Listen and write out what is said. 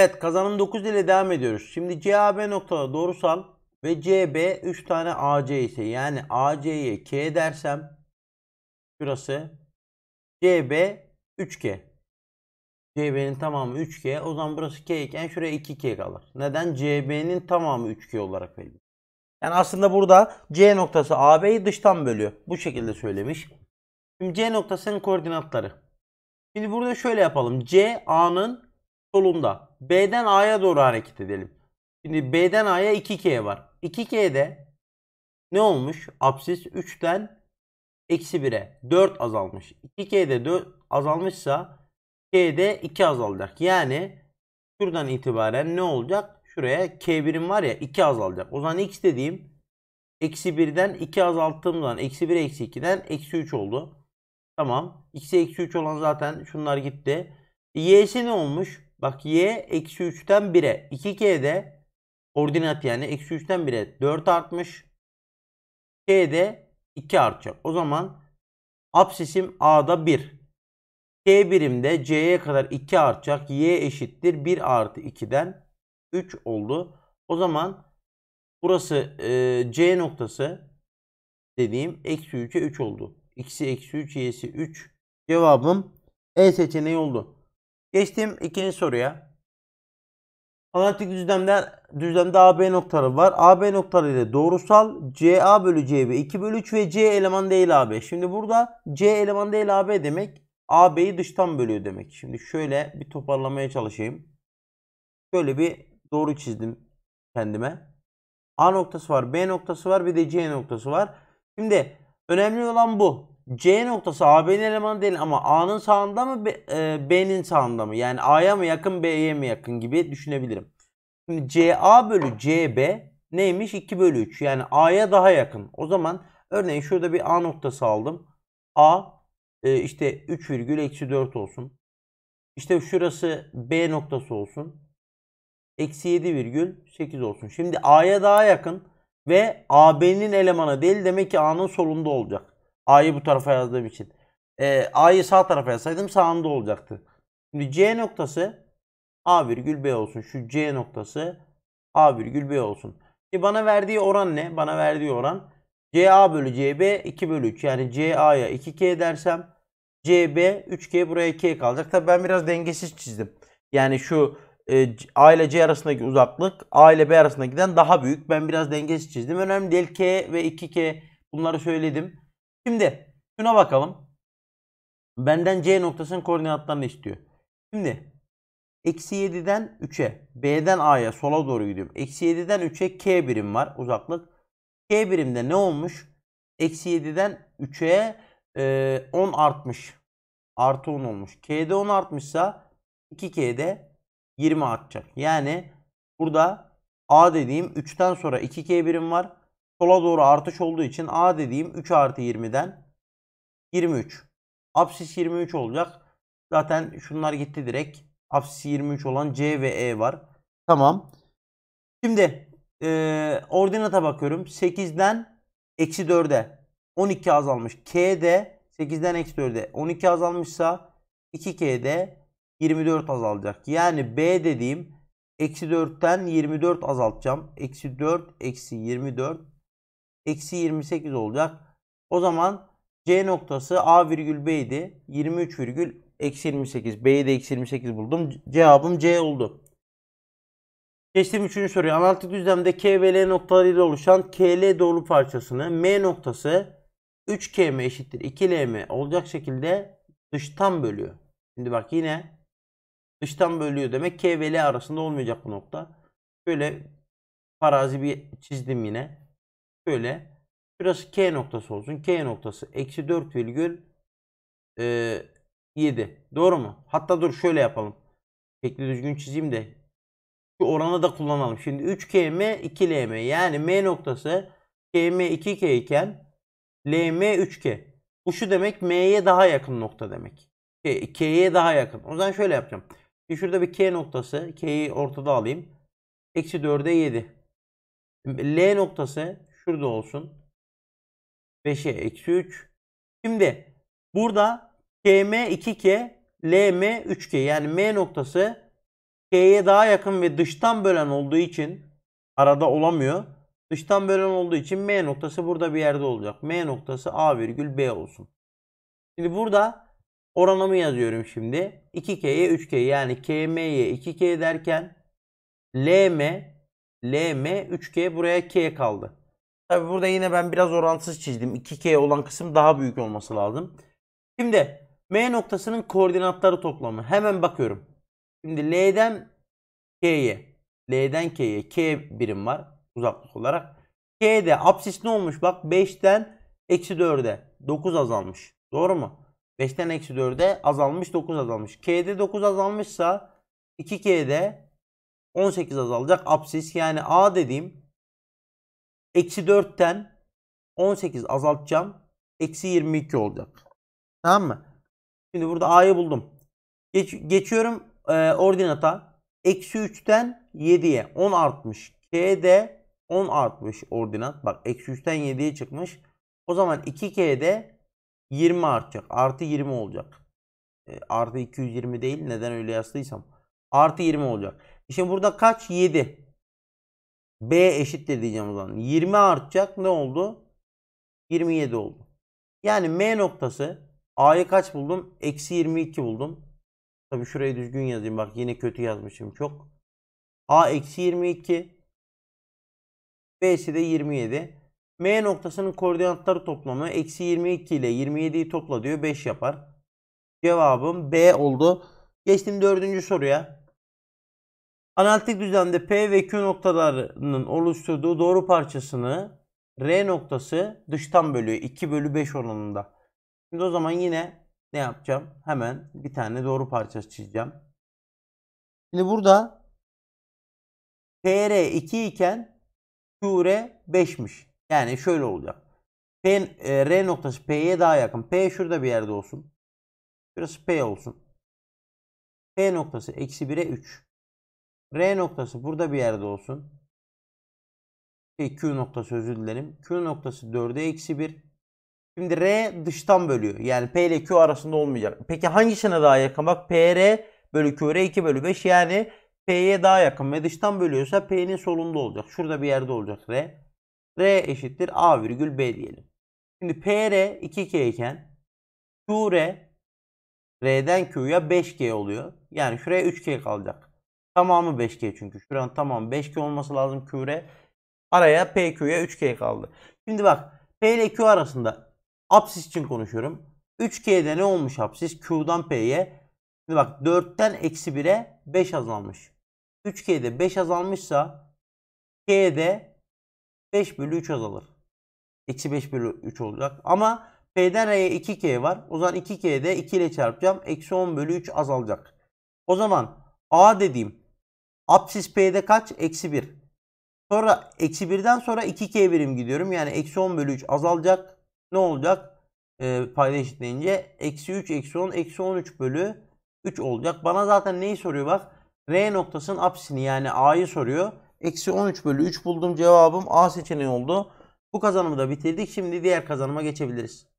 Evet kazanım 9 ile devam ediyoruz. Şimdi CAB noktada doğrusal ve CB 3 tane AC ise yani AC'ye K dersem şurası CB 3K. CB'nin tamamı 3K. O zaman burası K iken şuraya 2K kalır. Neden? CB'nin tamamı 3K olarak verilir. Yani aslında burada C noktası AB'yi dıştan bölüyor. Bu şekilde söylemiş. Şimdi C noktasının koordinatları. Şimdi burada şöyle yapalım. C A'nın solunda. B'den A'ya doğru hareket edelim. Şimdi B'den A'ya 2K var. 2K'de ne olmuş? Apsis 3'ten eksi 1'e 4 azalmış. 2K'de 4 azalmışsa K'de 2 azalacak. Yani şuradan itibaren ne olacak? Şuraya K1'im var ya 2 azalacak. O zaman X dediğim eksi 1'den 2 azalttığım zaman eksi 1 eksi 2'den eksi 3 oldu. Tamam. X'e eksi 3 olan zaten şunlar gitti. E, Y'si ne olmuş? Bak y eksi 3'ten 1'e 2k'de ordinat yani eksi 3'ten 1'e 4 artmış. K'de 2 artacak. O zaman absisim A'da 1. K birimde C'ye kadar 2 artacak. Y eşittir 1 artı 2'den 3 oldu. O zaman burası e, C noktası dediğim eksi 3'e 3 oldu. X'i eksi 3, Y'si 3. Cevabım E seçeneği oldu. Geçtim ikinci soruya. Analitik düzlemde, düzlemde AB noktaları var. AB noktaları ile doğrusal CA bölü CB 2 bölü 3 ve C eleman değil AB. Şimdi burada C eleman değil AB demek AB'yi dıştan bölüyor demek. Şimdi şöyle bir toparlamaya çalışayım. Şöyle bir doğru çizdim kendime. A noktası var, B noktası var, bir de C noktası var. Şimdi önemli olan bu. C noktası AB'nin elemanı değil ama A'nın sağında mı e, B'nin sağında mı? Yani A'ya mı yakın B'ye mi yakın gibi düşünebilirim. Şimdi CA bölü CB neymiş? 2 bölü 3. Yani A'ya daha yakın. O zaman örneğin şurada bir A noktası aldım. A e, işte 3 virgül eksi 4 olsun. İşte şurası B noktası olsun. Eksi 7 virgül 8 olsun. Şimdi A'ya daha yakın ve AB'nin elemanı değil. Demek ki A'nın solunda olacak. A'yı bu tarafa yazdığım için. E, A'yı sağ tarafa yazsaydım sağımda olacaktı. Şimdi C noktası A virgül B olsun. Şu C noktası A virgül B olsun. E bana verdiği oran ne? Bana verdiği oran CA bölü CB 2 bölü 3. Yani CA'ya 2K dersem CB 3K buraya K kalacak. Tabi ben biraz dengesiz çizdim. Yani şu e, A ile C arasındaki uzaklık A ile B arasında giden daha büyük. Ben biraz dengesiz çizdim. Önemli değil. K ve 2K bunları söyledim. Şimdi şuna bakalım. Benden C noktasının koordinatlarını istiyor. Şimdi eksi 7'den 3'e B'den A'ya sola doğru gidiyorum. Eksi 7'den 3'e K birim var uzaklık. K birimde ne olmuş? Eksi 7'den 3'e e, 10 artmış. Artı 10 olmuş. K'de 10 artmışsa 2K'de 20 artacak. Yani burada A dediğim 3'ten sonra 2K birim var sola doğru artış olduğu için A dediğim 3 artı 20'den 23. Apsis 23 olacak. Zaten şunlar gitti direkt. Apsis 23 olan C ve E var. Tamam. Şimdi e, ordinata bakıyorum. 8'den eksi 4'e 12 azalmış. K'de 8'den eksi 4'e 12 azalmışsa 2K'de 24 azalacak. Yani B dediğim eksi 4'ten 24 azaltacağım. Eksi 4 eksi 24 eksi 28 olacak. O zaman C noktası A virgül B idi. 23 virgül eksi 28. B'yi de eksi 28 buldum. Cevabım C oldu. Geçtiğim 3. soruya. Analitik düzlemde K ve L noktalarıyla oluşan KL doğru parçasını M noktası 3KM eşittir 2LM olacak şekilde dıştan bölüyor. Şimdi bak yine dıştan bölüyor demek K ve L arasında olmayacak bu nokta. Şöyle farazi bir çizdim yine. Böyle burası K noktası olsun. K noktası eksi 4 virgül e, 7. Doğru mu? Hatta dur şöyle yapalım. Şekli düzgün çizeyim de şu oranı da kullanalım. Şimdi 3KM 2LM yani M noktası KM 2K iken LM 3K. Bu şu demek M'ye daha yakın nokta demek. K'ye daha yakın. O zaman şöyle yapacağım. Şimdi şurada bir K noktası. K'yi ortada alayım. Eksi 4'e 7. L noktası Şurada olsun. 5'e eksi 3. Şimdi burada KM 2K, LM 3K yani M noktası K'ye daha yakın ve dıştan bölen olduğu için arada olamıyor. Dıştan bölen olduğu için M noktası burada bir yerde olacak. M noktası A virgül B olsun. Şimdi burada oranımı yazıyorum şimdi. 2K'ye 3K yani KM'ye 2K derken LM LM 3K buraya K kaldı. Tabi burada yine ben biraz orantısız çizdim. 2K olan kısım daha büyük olması lazım. Şimdi M noktasının koordinatları toplamı. Hemen bakıyorum. Şimdi L'den K'ye. L'den K'ye. K birim var uzaklık olarak. K'de apsis ne olmuş? Bak 5'ten eksi 4'e 9 azalmış. Doğru mu? 5'ten eksi 4'e azalmış 9 azalmış. K'de 9 azalmışsa 2K'de 18 azalacak. Apsis yani A dediğim Eksi 4'ten 18 azaltacağım. Eksi 22 olacak. Tamam mı? Şimdi burada A'yı buldum. Geç, geçiyorum e, ordinata. Eksi 3'ten 7'ye 10 artmış. K'de 10 artmış ordinat. Bak eksi 3'ten 7'ye çıkmış. O zaman 2K'de 20 artacak. Artı 20 olacak. E, artı 220 değil. Neden öyle yazdıysam. Artı 20 olacak. Şimdi burada kaç? 7. B eşittir diyeceğim o zaman. 20 artacak ne oldu? 27 oldu. Yani M noktası A'yı kaç buldum? Eksi 22 buldum. Tabi şurayı düzgün yazayım. Bak yine kötü yazmışım çok. A eksi 22. B'si de 27. M noktasının koordinatları toplamı eksi 22 ile 27'yi topla diyor 5 yapar. Cevabım B oldu. Geçtim dördüncü soruya. Analitik düzende P ve Q noktalarının oluşturduğu doğru parçasını R noktası dıştan bölüyor. 2 bölü 5 oranında. Şimdi o zaman yine ne yapacağım? Hemen bir tane doğru parçası çizeceğim. Şimdi burada PR 2 iken QR 5'miş. Yani şöyle olacak. P, e, R noktası P'ye daha yakın. P şurada bir yerde olsun. Şurası P olsun. P noktası eksi 1'e 3. R noktası burada bir yerde olsun. E, Q noktası özür dilerim. Q noktası 4'e eksi 1. Şimdi R dıştan bölüyor. Yani P ile Q arasında olmayacak. Peki hangisine daha yakın? Bak PR bölü Q R 2 bölü 5 yani P'ye daha yakın ve dıştan bölüyorsa P'nin solunda olacak. Şurada bir yerde olacak R. R eşittir A virgül B diyelim. Şimdi PR 2K iken QR R'den Q'ya 5 k oluyor. Yani şuraya 3 k kalacak. Tamamı 5G çünkü. şuran tamam 5G olması lazım küre Araya PQ'ya 3G kaldı. Şimdi bak P ile Q arasında apsis için konuşuyorum. 3G'de ne olmuş apsis? Q'dan P'ye. Şimdi bak 4'ten eksi 1'e 5 azalmış. 3G'de 5 azalmışsa G'de 5 bölü 3 azalır. Eksi 5 bölü 3 olacak. Ama P'den R'ye 2K var. O zaman 2K'de 2 ile çarpacağım. Eksi 10 bölü 3 azalacak. O zaman A dediğim Apsis P'de kaç? Eksi 1. Sonra eksi 1'den sonra 2K birim gidiyorum. Yani eksi 10 bölü 3 azalacak. Ne olacak? E, payda eşitleyince. Eksi 3, eksi 10, eksi 13 bölü 3 olacak. Bana zaten neyi soruyor bak. R noktasının apsini yani A'yı soruyor. Eksi 13 bölü 3 buldum. Cevabım A seçeneği oldu. Bu kazanımı da bitirdik. Şimdi diğer kazanıma geçebiliriz.